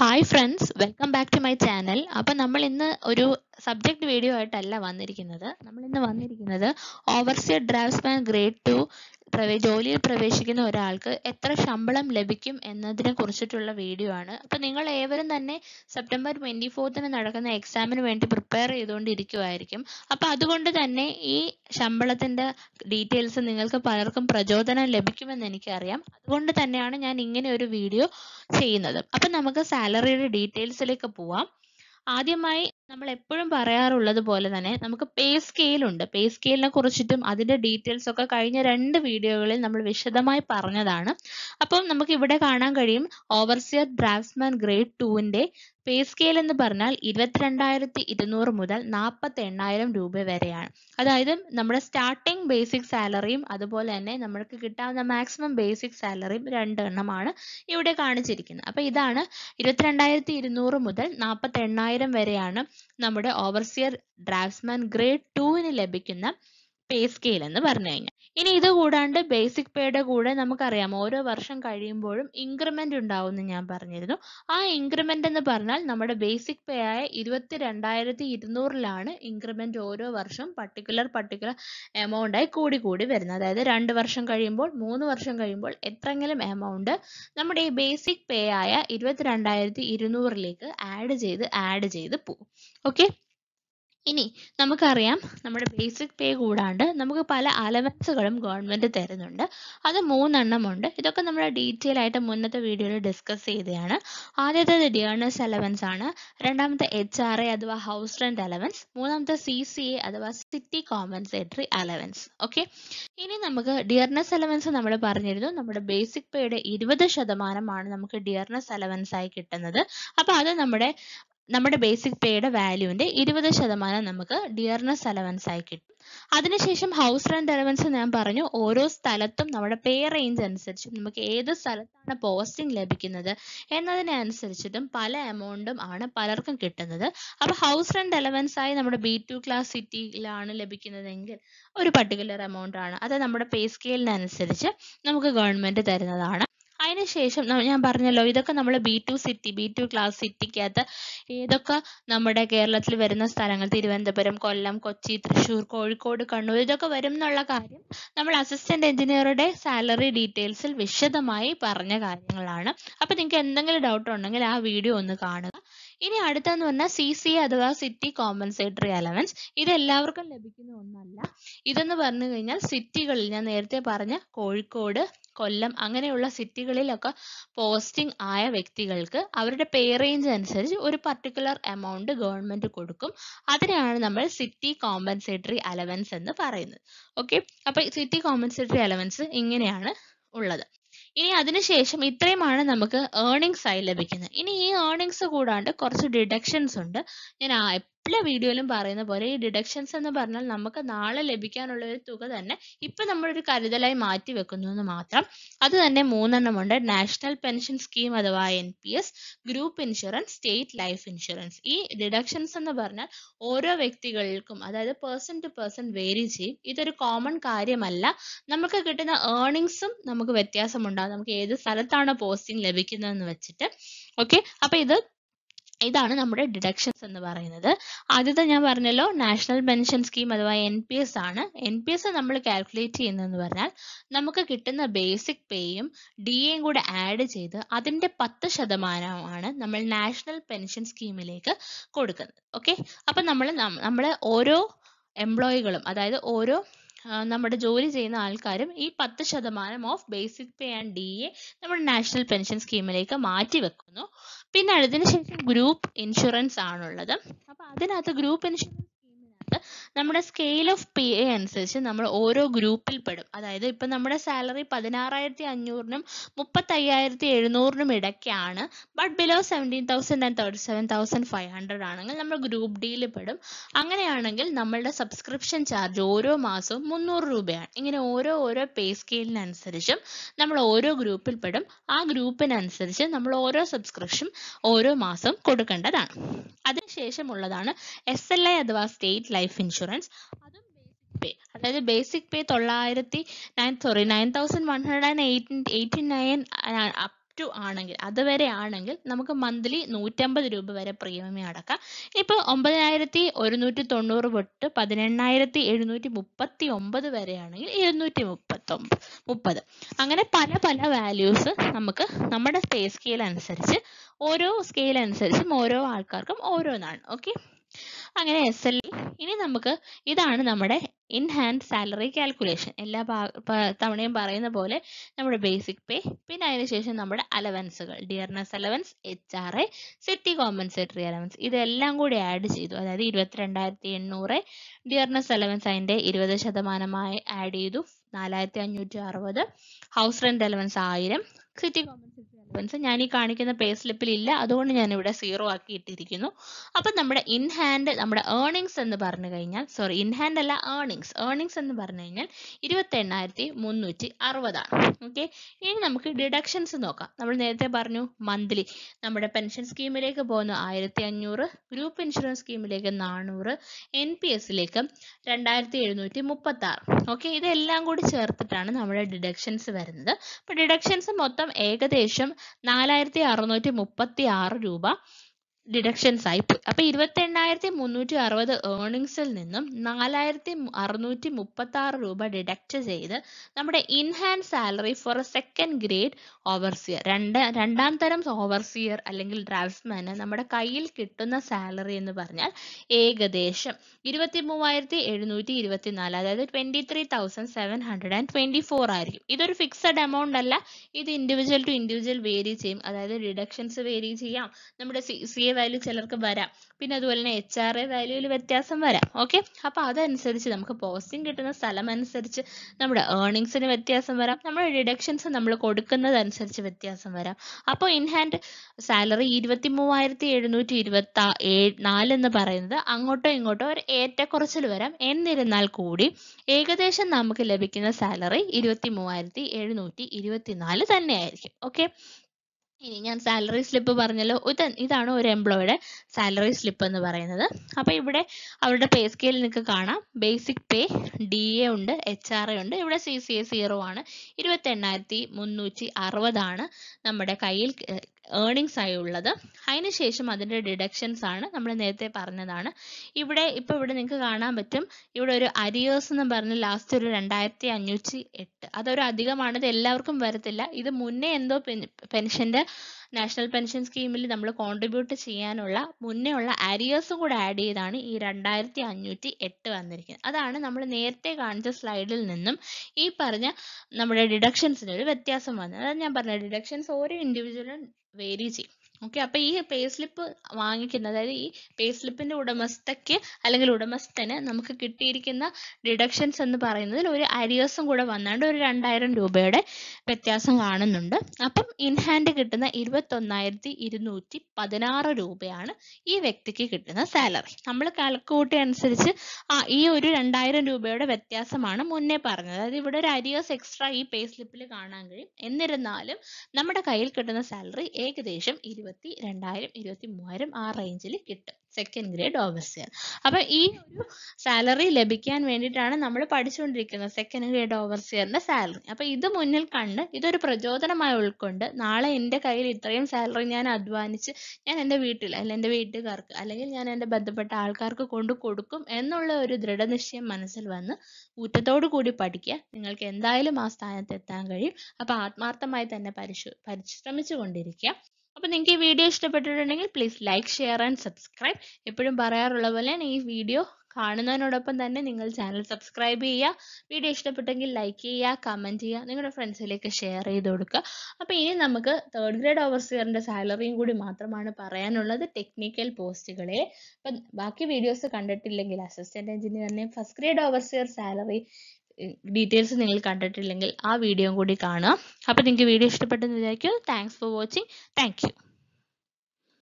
hi friends welcome back to my channel അപ്പം നമ്മൾ ഇന്ന് ഒരു സബ്ജക്ട് വീഡിയോ ആയിട്ടല്ല വന്നിരിക്കുന്നത് നമ്മൾ ഇന്ന് വന്നിരിക്കുന്നത് ഓവർസിയർ ഡ്രാഫ്റ്റ്സ്മാൻ ഗ്രേഡ് ടു ജോലിയിൽ പ്രവേശിക്കുന്ന ഒരാൾക്ക് എത്ര ശമ്പളം ലഭിക്കും എന്നതിനെ കുറിച്ചിട്ടുള്ള വീഡിയോ ആണ് അപ്പൊ നിങ്ങൾ ഏവരും തന്നെ സെപ്റ്റംബർ ട്വന്റി ഫോർത്തിന് നടക്കുന്ന എക്സാമിന് വേണ്ടി പ്രിപ്പയർ ചെയ്തുകൊണ്ടിരിക്കുമായിരിക്കും അപ്പൊ അതുകൊണ്ട് തന്നെ ഈ ശമ്പളത്തിന്റെ ഡീറ്റെയിൽസ് നിങ്ങൾക്ക് പലർക്കും പ്രചോദനം ലഭിക്കുമെന്ന് എനിക്കറിയാം അതുകൊണ്ട് തന്നെയാണ് ഞാൻ ഇങ്ങനെ ഒരു വീഡിയോ ചെയ്യുന്നത് അപ്പൊ നമുക്ക് സാലറിയുടെ ഡീറ്റെയിൽസിലേക്ക് പോവാം ആദ്യമായി എപ്പോഴും പറയാറുള്ളത് പോലെ തന്നെ നമുക്ക് പേ സ്കെയിൽ ഉണ്ട് പേ സ്കെയിലിനെ കുറിച്ചിട്ടും അതിന്റെ ഡീറ്റെയിൽസ് ഒക്കെ കഴിഞ്ഞ രണ്ട് വീഡിയോകളിൽ നമ്മൾ വിശദമായി പറഞ്ഞതാണ് അപ്പം നമുക്ക് ഇവിടെ കാണാൻ കഴിയും ഓവർസിയർ ഡ്രാഫ്റ്റ്സ്മാൻ ഗ്രേഡ് ടുവിന്റെ പേ സ്കെയിൽ എന്ന് പറഞ്ഞാൽ ഇരുപത്തിരണ്ടായിരത്തി ഇരുന്നൂറ് മുതൽ നാൽപ്പത്തി എണ്ണായിരം രൂപ വരെയാണ് അതായത് നമ്മുടെ സ്റ്റാർട്ടിംഗ് ബേസിക് സാലറിയും അതുപോലെ തന്നെ നമ്മൾക്ക് കിട്ടാവുന്ന മാക്സിമം ബേസിക് സാലറിയും രണ്ടെണ്ണമാണ് ഇവിടെ കാണിച്ചിരിക്കുന്നത് അപ്പോൾ ഇതാണ് ഇരുപത്തിരണ്ടായിരത്തി ഇരുന്നൂറ് മുതൽ നാൽപ്പത്തി എണ്ണായിരം വരെയാണ് നമ്മുടെ ഓവർസിയർ ഡ്രാഫ്റ്റ്സ്മാൻ ഗ്രേഡ് ടുവിന് ലഭിക്കുന്ന പേ സ്കെയിൽ എന്ന് പറഞ്ഞു കഴിഞ്ഞാൽ ഇനി ഇത് കൂടാണ്ട് ബേസിക് പേയുടെ കൂടെ നമുക്കറിയാം ഓരോ വർഷം കഴിയുമ്പോഴും ഇൻക്രിമെന്റ് ഉണ്ടാവും ഞാൻ പറഞ്ഞിരുന്നു ആ ഇൻക്രിമെന്റ് എന്ന് പറഞ്ഞാൽ നമ്മുടെ ബേസിക് പേ ആയ ഇരുപത്തി രണ്ടായിരത്തി ഇരുന്നൂറിലാണ് ഇൻക്രിമെന്റ് ഓരോ വർഷം പർട്ടിക്കുലർ പർട്ടിക്കുലർ എമൗണ്ട് ആയി കൂടി കൂടി വരുന്നത് അതായത് രണ്ട് വർഷം കഴിയുമ്പോൾ മൂന്ന് വർഷം കഴിയുമ്പോൾ എത്രയെങ്കിലും എമൗണ്ട് നമ്മുടെ ഈ ബേസിക് പേ ആയ ഇരുപത്തി രണ്ടായിരത്തി ഇരുന്നൂറിലേക്ക് ആഡ് ചെയ്ത് ആഡ് ചെയ്ത് പോകും ഓക്കെ ഇനി നമുക്കറിയാം നമ്മുടെ ബേസിക് പേ കൂടാണ്ട് നമുക്ക് പല അലവൻസുകളും ഗവൺമെന്റ് തരുന്നുണ്ട് അത് മൂന്നെണ്ണമുണ്ട് ഇതൊക്കെ നമ്മൾ ഡീറ്റെയിൽ ആയിട്ട് മുന്നത്തെ വീഡിയോയിൽ ഡിസ്കസ് ചെയ്തതാണ് ആദ്യത്തേത് ഡിയേണേഴ്സ് അലവൻസ് ആണ് രണ്ടാമത്തെ എച്ച് ആർ എ അഥവാ ഹൗസ് റെന്റ് അലവൻസ് മൂന്നാമത്തെ സി സി എ അഥവാ സിറ്റി കോമ്പൻസേറ്ററി അലവൻസ് ഓക്കെ ഇനി നമുക്ക് ഡിയർനെസ് അലവൻസ് നമ്മൾ പറഞ്ഞിരുന്നു നമ്മുടെ ബേസിക് പേയുടെ ഇരുപത് ശതമാനമാണ് നമുക്ക് ഡിയർനെസ് അലവൻസ് ആയി കിട്ടുന്നത് അപ്പൊ അത് നമ്മുടെ നമ്മുടെ ബേസിക് പേയുടെ വാല്യൂവിന്റെ ഇരുപത് ശതമാനം നമുക്ക് ഡിയർനെസ് അലവൻസ് ആയി കിട്ടും അതിനുശേഷം ഹൗസ് റെന്റ് അലവൻസ് ഞാൻ പറഞ്ഞു ഓരോ സ്ഥലത്തും നമ്മുടെ പേ റേഞ്ച് അനുസരിച്ച് നമുക്ക് ഏത് സ്ഥലത്താണ് പോസ്റ്റിംഗ് ലഭിക്കുന്നത് എന്നതിനനുസരിച്ചിട്ടും പല എമൗണ്ടും ആണ് പലർക്കും കിട്ടുന്നത് അപ്പൊ ഹൗസ് റെന്റ് അലവൻസ് ആയി നമ്മുടെ ബി ടു ക്ലാസ് സിറ്റിയിലാണ് ലഭിക്കുന്നതെങ്കിൽ ഒരു പർട്ടിക്കുലർ എമൗണ്ട് ആണ് അത് നമ്മുടെ പേ സ്കെയിലിനനുസരിച്ച് നമുക്ക് ഗവൺമെന്റ് തരുന്നതാണ് അതിനുശേഷം ഞാൻ പറഞ്ഞല്ലോ ഇതൊക്കെ നമ്മൾ B two city B two class സിറ്റിക്കകത്ത് ഏതൊക്കെ നമ്മുടെ കേരളത്തിൽ വരുന്ന സ്ഥലങ്ങൾ തിരുവനന്തപുരം കൊല്ലം കൊച്ചി തൃശ്ശൂർ കോഴിക്കോട് കണ്ണൂർ ഇതൊക്കെ വരും എന്നുള്ള കാര്യം നമ്മൾ അസിസ്റ്റന്റ് എഞ്ചിനീയറുടെ സാലറി ഡീറ്റെയിൽസിൽ വിശദമായി പറഞ്ഞ കാര്യങ്ങളാണ് അപ്പൊ നിങ്ങൾക്ക് എന്തെങ്കിലും ഡൗട്ട് ഉണ്ടെങ്കിൽ ആ വീഡിയോ ഒന്ന് കാണുക ഇനി അടുത്തെന്ന് പറഞ്ഞാൽ സി സി അഥവാ സിറ്റി കോമ്പൻസേറ്ററി അലവൻസ് ഇത് എല്ലാവർക്കും ലഭിക്കുന്ന ഒന്നല്ല ഇതെന്ന് പറഞ്ഞു കഴിഞ്ഞാൽ സിറ്റികളിൽ ഞാൻ നേരത്തെ പറഞ്ഞ കോഴിക്കോട് കൊല്ലം അങ്ങനെയുള്ള സിറ്റികളിലൊക്കെ പോസ്റ്റിംഗ് ആയ വ്യക്തികൾക്ക് അവരുടെ പേ റേഞ്ച് അനുസരിച്ച് ഒരു പർട്ടിക്കുലർ എമൗണ്ട് ഗവൺമെന്റ് കൊടുക്കും അതിനെയാണ് നമ്മൾ സിറ്റി കോമ്പൻസേറ്ററി അലവൻസ് എന്ന് പറയുന്നത് ഓക്കെ അപ്പൊ സിറ്റി കോമ്പൻസേറ്ററി അലവൻസ് ഇങ്ങനെയാണ് ഉള്ളത് ഇനി അതിനുശേഷം ഇത്രയുമാണ് നമുക്ക് ഏർണിങ്സ് ആയി ലഭിക്കുന്നത് ഇനി ഈ ഏർണിങ്സ് കൂടാണ്ട് കുറച്ച് ഡിഡക്ഷൻസ് ഉണ്ട് ഞാൻ എല്ലാ വീഡിയോയിലും പറയുന്ന പോലെ ഈ ഡിഡക്ഷൻസ് എന്ന് പറഞ്ഞാൽ നമുക്ക് നാളെ ലഭിക്കാനുള്ള ഒരു തുക തന്നെ ഇപ്പൊ നമ്മളൊരു കരുതലായി മാറ്റി വെക്കുന്നു എന്ന് മാത്രം അത് തന്നെ മൂന്നെണ്ണം ഉണ്ട് നാഷണൽ പെൻഷൻ സ്കീം അഥവാ N P S group insurance state life insurance ഈ ഡിഡക്ഷൻസ് എന്ന് പറഞ്ഞാൽ ഓരോ വ്യക്തികൾക്കും അതായത് പേഴ്സൺ ടു പേഴ്സൺ വേരി ചെയ്യും ഇതൊരു കോമൺ കാര്യമല്ല നമുക്ക് കിട്ടുന്ന ഏർണിങ്സും നമുക്ക് വ്യത്യാസമുണ്ടാകും നമുക്ക് ഏത് സ്ഥലത്താണ് പോസ്റ്റിംഗ് ലഭിക്കുന്നതെന്ന് വെച്ചിട്ട് ഓക്കെ അപ്പൊ ഇത് ഇതാണ് നമ്മുടെ ഡിഡക്ഷൻസ് എന്ന് പറയുന്നത് ആദ്യത്തെ ഞാൻ പറഞ്ഞല്ലോ നാഷണൽ പെൻഷൻ സ്കീം അഥവാ എൻ പി എസ് ആണ് എൻ പി എസ് നമ്മൾ കാൽക്കുലേറ്റ് ചെയ്യുന്നതെന്ന് പറഞ്ഞാൽ നമുക്ക് കിട്ടുന്ന ബേസിക് പേയും ഡി എയും കൂടെ ആഡ് ചെയ്ത് അതിന്റെ പത്ത് ശതമാനമാണ് നമ്മൾ നാഷണൽ പെൻഷൻ സ്കീമിലേക്ക് കൊടുക്കുന്നത് ഓക്കെ അപ്പൊ നമ്മൾ നമ്മളെ ഓരോ എംപ്ലോയികളും അതായത് ഓരോ നമ്മുടെ ജോലി ചെയ്യുന്ന ആൾക്കാരും ഈ പത്ത് ശതമാനം of basic pay and D A നമ്മുടെ നാഷണൽ പെൻഷൻ സ്കീമിലേക്ക് മാറ്റി വെക്കുന്നു പിന്നെ അതിനുശേഷം ഗ്രൂപ്പ് ഇൻഷുറൻസ് ആണുള്ളത് അപ്പൊ അതിനകത്ത് ഗ്രൂപ്പ് ഇൻഷുറൻസ് സ്കീമിനകത്ത് നമ്മുടെ സ്കെയിൽ ഓഫ് പേ അനുസരിച്ച് നമ്മൾ ഓരോ ഗ്രൂപ്പിൽ പെടും അതായത് ഇപ്പം നമ്മുടെ സാലറി പതിനാറായിരത്തി അഞ്ഞൂറിനും മുപ്പത്തയ്യായിരത്തി എഴുന്നൂറിനും ഇടയ്ക്കാണ് but below seventeen thousand and thirty seven thousand five hundred ആണെങ്കിൽ നമ്മൾ ഗ്രൂപ്പ് ഡിയിൽ പെടും അങ്ങനെയാണെങ്കിൽ നമ്മളുടെ സബ്സ്ക്രിപ്ഷൻ ചാർജ് ഓരോ മാസവും മുന്നൂറ് രൂപയാണ് ഇങ്ങനെ ഓരോ ഓരോ പേ സ്കെയിലിനനുസരിച്ചും നമ്മൾ ഓരോ ഗ്രൂപ്പിൽ പെടും ആ ഗ്രൂപ്പിനനുസരിച്ച് നമ്മൾ ഓരോ സബ്സ്ക്രിപ്ഷൻ ഓരോ മാസവും കൊടുക്കേണ്ടതാണ് അതിനുശേഷമുള്ളതാണ് എസ് എൽ ഐ അഥവാ സ്റ്റേറ്റ് ലൈഫ് ഇൻഷുറൻസ് ഇൻഷുറൻസ് അതും ബേസിക് പേ അതായത് ബേസിക് പേ തൊള്ളായിരത്തി nine sorry nine thousand one hundred and eighty nine up to ആണെങ്കിൽ അതുവരെ ആണെങ്കിൽ നമുക്ക് മന്ത്ലി നൂറ്റമ്പത് രൂപ വരെ പ്രീമിയം അടക്കാം ഇപ്പോൾ ഒമ്പതിനായിരത്തി ഒരുന്നൂറ്റി തൊണ്ണൂറ് തൊട്ട് പതിനെണ്ണായിരത്തി എഴുന്നൂറ്റി മുപ്പത്തി ഒമ്പത് വരെയാണെങ്കിൽ ഇരുന്നൂറ്റി മുപ്പത്തൊമ്പത് മുപ്പത് അങ്ങനെ പല പല വാല്യൂസ് നമുക്ക് നമ്മുടെ പേ സ്കെയിൽ അനുസരിച്ച് ഓരോ സ്കെയിൽ അനുസരിച്ചും ഓരോ ആൾക്കാർക്കും ഓരോന്നാണ് ഓക്കെ അങ്ങനെ എസ് എൽ ഇനി നമുക്ക് ഇതാണ് നമ്മുടെ ഇൻ ഹാൻഡ് സാലറി കാൽക്കുലേഷൻ എല്ലാ തവണയും പറയുന്ന പോലെ നമ്മുടെ ബേസിക് പേ പിന്നെ അതിനുശേഷം നമ്മുടെ അലവൻസുകൾ dearness allowance H R A city compensatory allowance ഇതെല്ലാം കൂടി ആഡ് ചെയ്തു അതായത് ഇരുപത്തിരണ്ടായിരത്തി എണ്ണൂറ് ഡിയർനെസ് അലവൻസ് അതിന്റെ ഇരുപത് ശതമാനമായി ആഡ് ചെയ്തു നാലായിരത്തി അഞ്ഞൂറ്റി അറുപത് ഹൗസ് റെന്റ് അലവൻസ് ആയിരം സിറ്റി കോമ്പൻസേറ്ററി മീൻസ് ഞാൻ ഈ കാണിക്കുന്ന പേ സ്ലിപ്പിൽ ഇല്ല അതുകൊണ്ട് ഞാൻ ഇവിടെ സീറോ ആക്കി ഇട്ടിരിക്കുന്നു അപ്പൊ നമ്മുടെ ഇൻ ഹാൻഡ് നമ്മുടെ ഏർണിങ്സ് എന്ന് പറഞ്ഞു കഴിഞ്ഞാൽ സോറി ഇൻ ഹാൻഡ് അല്ല ഏർണിങ്സ് ഏർണിങ്സ് എന്ന് പറഞ്ഞു കഴിഞ്ഞാൽ എണ്ണായിരത്തി മുന്നൂറ്റി അറുപതാണ് ഓക്കെ ഇനി നമുക്ക് ഡിഡക്ഷൻസ് നോക്കാം നമ്മൾ നേരത്തെ പറഞ്ഞു മന്ത്ലി നമ്മുടെ പെൻഷൻ സ്കീമിലേക്ക് പോകുന്ന ആയിരത്തി അഞ്ഞൂറ് ഗ്രൂപ്പ് ഇൻഷുറൻസ് സ്കീമിലേക്ക് നാനൂറ് എൻ പി എസിലേക്ക് രണ്ടായിരത്തി എഴുന്നൂറ്റി മുപ്പത്തി ആറ് ഓക്കെ ഇതെല്ലാം കൂടി ചേർത്തിട്ടാണ് നമ്മുടെ ഡിഡക്ഷൻസ് വരുന്നത് അപ്പോൾ ഡിഡക്ഷൻസ് മൊത്തം ഏകദേശം നാലായിരത്തി അറുന്നൂറ്റി മുപ്പത്തി ആറ് രൂപ ഡിഡക്ഷൻസ് ആയി പോയി അപ്പൊ ഇരുപത്തി എണ്ണായിരത്തി മുന്നൂറ്റി അറുപത് ഏർണിങ്സിൽ നിന്നും നാലായിരത്തി അറുന്നൂറ്റി മുപ്പത്തി ആറ് രൂപ ഡിഡക്റ്റ് ചെയ്ത് നമ്മുടെ in hand salary for a second grade overseer രണ്ട് രണ്ടാം തരം ഓവർസിയർ അല്ലെങ്കിൽ ഡ്രാഫ്റ്റ്സ്മാന് നമ്മുടെ കയ്യിൽ കിട്ടുന്ന സാലറി എന്ന് പറഞ്ഞാൽ ഏകദേശം ഇരുപത്തി മൂവായിരത്തി എഴുന്നൂറ്റി ഇരുപത്തി നാല് അതായത് twenty three thousand seven hundred and twenty four ആയിരിക്കും ഇതൊരു ഫിക്സഡ് എമൗണ്ട് അല്ല ഇത് ഇൻഡിവിജ്വൽ ടു ഇൻഡിവിജ്വൽ വേരി ചെയ്യും അതായത് ഡിഡക്ഷൻസ് വേരി ചെയ്യാം നമ്മുടെ സി സി എ വാല്യൂ ചിലർക്ക് വരാം പിന്നെ അതുപോലെ തന്നെ എച്ച് ആർ എ വ്യത്യാസം വരാം ഓക്കെ അപ്പോൾ അതനുസരിച്ച് നമുക്ക് പോസ്റ്റിംഗ് കിട്ടുന്ന സ്ഥലം അനുസരിച്ച് നമ്മുടെ ഏർണിങ്സിന് വ്യത്യാസം വരാം നമ്മുടെ ഡിഡക്ഷൻസ് നമ്മൾ കൊടുക്കുന്നതനുസരിച്ച് വ്യത്യാസം വരാം അപ്പോൾ ഇൻ ഹാൻഡ് സാലറി ഇരുപത്തി മൂവായിരത്തി എഴുന്നൂറ്റി ഇരുപത്തി നാല് എന്ന് പറയുന്നത് അങ്ങോട്ടോ ഇങ്ങോട്ടോ ഒരു ഏറ്റക്കുറച്ചിൽ വരാം എന്നിരുന്നാൽ കൂടി ഏകദേശം നമുക്ക് ലഭിക്കുന്ന സാലറി ഇരുപത്തി മൂവായിരത്തി എഴുന്നൂറ്റി നാല് തന്നെയായിരിക്കും ഓക്കെ ഇനി ഞാൻ സാലറി സ്ലിപ്പ് പറഞ്ഞല്ലോ ഇത് ഇതാണ് ഒരു എംപ്ലോയിയുടെ സാലറി സ്ലിപ്പ് എന്ന് പറയുന്നത് അപ്പോൾ ഇവിടെ അവരുടെ പേ സ്കെയിൽ നിങ്ങൾക്ക് കാണാം ബേസിക് പേ ഡി എ ഉണ്ട് എച്ച് ആർ എ ഉണ്ട് ഇവിടെ സി സി എ സീറോ ആണ് എണ്ണായിരത്തി മുന്നൂറ്റി അറുപതാണ് നമ്മുടെ കയ്യിൽ ഏർണിങ്സ് ആയി ഉള്ളത് അതിനുശേഷം അതിന്റെ ഡിഡക്ഷൻസ് ആണ് നമ്മൾ നേരത്തെ പറഞ്ഞതാണ് ഇവിടെ ഇപ്പൊ ഇവിടെ നിങ്ങൾക്ക് കാണാൻ പറ്റും ഇവിടെ ഒരു അരിയേഴ്സ് എന്ന് പറഞ്ഞ ലാസ്റ്റ് ഒരു രണ്ടായിരത്തി അഞ്ഞൂറ്റി എട്ട് അതൊരു അധികമാണ് ഇത് എല്ലാവർക്കും വരത്തില്ല ഇത് മുന്നേ എന്തോ പെൻഷന്റെ നാഷണൽ പെൻഷൻ സ്കീമിൽ നമ്മൾ കോൺട്രിബ്യൂട്ട് ചെയ്യാനുള്ള മുന്നേ ഉള്ള അരിയേഴ്സും കൂടെ ആഡ് ചെയ്താണ് ഈ രണ്ടായിരത്തി അഞ്ഞൂറ്റി എട്ട് വന്നിരിക്കുന്നത് അതാണ് നമ്മൾ നേരത്തെ കാണിച്ച സ്ലൈഡിൽ നിന്നും ഈ പറഞ്ഞ നമ്മുടെ ഡിഡക്ഷൻസിന് ഒരു വ്യത്യാസം വന്നത് അതാണ് ഞാൻ പറഞ്ഞത് ഡിഡക്ഷൻസ് ഓരോ ഇൻഡിവിജ്വലും വേരി ചെയ്യും ഓക്കെ അപ്പൊ ഈ പേ സ്ലിപ്പ് വാങ്ങിക്കുന്ന അതായത് ഈ പേ സ്ലിപ്പിന്റെ ഉടമസ്ഥയ്ക്ക് അല്ലെങ്കിൽ ഉടമസ്ഥന് നമുക്ക് കിട്ടിയിരിക്കുന്ന ഡിഡക്ഷൻസ് എന്ന് പറയുന്നതിൽ ഒരു അരിയസും കൂടെ വന്നാണ്ട് ഒരു രണ്ടായിരം രൂപയുടെ വ്യത്യാസം കാണുന്നുണ്ട് അപ്പം ഇൻഹാൻഡ് കിട്ടുന്ന ഇരുപത്തൊന്നായിരത്തി ഇരുന്നൂറ്റി പതിനാറ് രൂപയാണ് ഈ വ്യക്തിക്ക് കിട്ടുന്ന സാലറി നമ്മൾ കണക്കുകൂട്ടി അനുസരിച്ച് ആ ഈ ഒരു രണ്ടായിരം രൂപയുടെ വ്യത്യാസമാണ് മുന്നേ പറഞ്ഞത് അതായത് ഇവിടെ ഒരു അരിയസ് എക്സ്ട്രാ ഈ പേ സ്ലിപ്പിൽ കാണാൻ കഴിയും എന്നിരുന്നാലും നമ്മുടെ കയ്യിൽ കിട്ടുന്ന സാലറി ഏകദേശം ഇരുപത്തി ഇരുപത്തി രണ്ടായിരം ഇരുപത്തി മൂവായിരം ആ റേഞ്ചിൽ കിട്ടും സെക്കൻഡ് ഗ്രേഡ് ഓവർസിയർ അപ്പൊ ഈ ഒരു സാലറി ലഭിക്കാൻ വേണ്ടിയിട്ടാണ് നമ്മൾ പഠിച്ചുകൊണ്ടിരിക്കുന്നത് സെക്കൻഡ് ഗ്രേഡ് ഓവർസിയറിന്റെ സാലറി അപ്പൊ ഇത് മുന്നിൽ കണ്ട് ഇതൊരു പ്രചോദനമായി ഉൾക്കൊണ്ട് നാളെ എൻ്റെ കയ്യിൽ ഇത്രയും സാലറി ഞാൻ അധ്വാനിച്ച് ഞാൻ എൻ്റെ വീട്ടിൽ അല്ല എൻ്റെ വീട്ടുകാർക്ക് അല്ലെങ്കിൽ ഞാൻ എൻ്റെ ബന്ധപ്പെട്ട ആൾക്കാർക്ക് കൊണ്ട് കൊടുക്കും എന്നുള്ള ഒരു ദൃഢനിശ്ചയം മനസ്സിൽ വന്ന് ഊറ്റത്തോടു കൂടി പഠിക്കുക നിങ്ങൾക്ക് എന്തായാലും ആ സ്ഥാനത്ത് എത്താൻ കഴിയും അപ്പൊ ആത്മാർത്ഥമായി തന്നെ പരിശു പരിശ്രമിച്ചു കൊണ്ടിരിക്കുക അപ്പോൾ നിങ്ങൾക്ക് ഈ വീഡിയോ ഇഷ്ടപ്പെട്ടിട്ടുണ്ടെങ്കിൽ please like share and subscribe എപ്പോഴും പറയാറുള്ള പോലെ ഈ വീഡിയോ കാണുന്നതിനോടൊപ്പം തന്നെ നിങ്ങൾ ചാനൽ സബ്സ്ക്രൈബ് ചെയ്യുക വീഡിയോ ഇഷ്ടപ്പെട്ടെങ്കിൽ ലൈക്ക് ചെയ്യുക കമൻറ്റ് ചെയ്യുക നിങ്ങളുടെ ഫ്രണ്ട്സിലേക്ക് ഷെയർ ചെയ്ത് കൊടുക്കുക അപ്പോൾ ഇനി നമുക്ക് തേർഡ് ഗ്രേഡ് ഓവർസിയറിൻ്റെ സാലറിയും കൂടി മാത്രമാണ് പറയാനുള്ളത് ടെക്നിക്കൽ പോസ്റ്റുകളെ അപ്പം ബാക്കി വീഡിയോസ് കണ്ടിട്ടില്ലെങ്കിൽ അസിസ്റ്റൻറ്റ് എഞ്ചിനീയറിനെയും first grade overseer salary details നിങ്ങൾ കണ്ടിട്ടില്ലെങ്കിൽ ആ വീഡിയോ കൂടി കാണുക അപ്പോൾ നിങ്ങൾക്ക് വീഡിയോ ഇഷ്ടപ്പെട്ടെന്ന് വിചാരിക്കും താങ്ക്സ് ഫോർ വാച്ചിങ് താങ്ക്